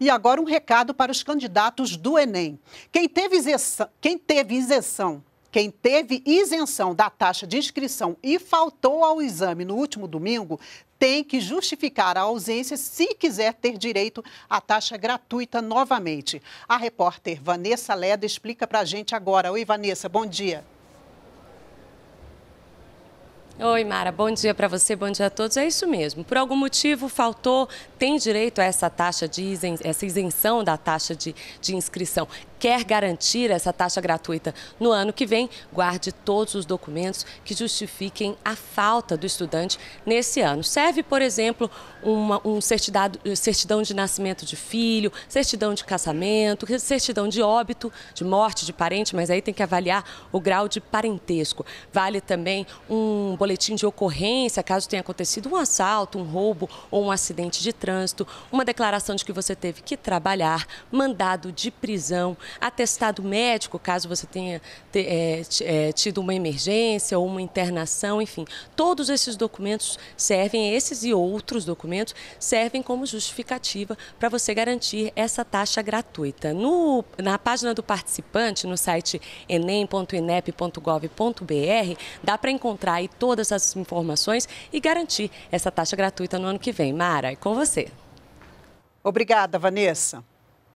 E agora um recado para os candidatos do Enem. Quem teve isenção, quem teve isenção quem teve isenção da taxa de inscrição e faltou ao exame no último domingo tem que justificar a ausência se quiser ter direito à taxa gratuita novamente. A repórter Vanessa Leda explica para a gente agora. Oi, Vanessa, bom dia. Oi, Mara, bom dia para você, bom dia a todos. É isso mesmo. Por algum motivo faltou, tem direito a essa taxa de isen... essa isenção da taxa de, de inscrição quer garantir essa taxa gratuita no ano que vem, guarde todos os documentos que justifiquem a falta do estudante nesse ano. Serve, por exemplo, uma, um certidado, certidão de nascimento de filho, certidão de casamento, certidão de óbito, de morte de parente, mas aí tem que avaliar o grau de parentesco. Vale também um boletim de ocorrência, caso tenha acontecido um assalto, um roubo ou um acidente de trânsito, uma declaração de que você teve que trabalhar, mandado de prisão, atestado médico, caso você tenha é, é, tido uma emergência ou uma internação, enfim. Todos esses documentos servem, esses e outros documentos servem como justificativa para você garantir essa taxa gratuita. No, na página do participante, no site enem.inep.gov.br, dá para encontrar aí todas as informações e garantir essa taxa gratuita no ano que vem. Mara, é com você. Obrigada, Vanessa.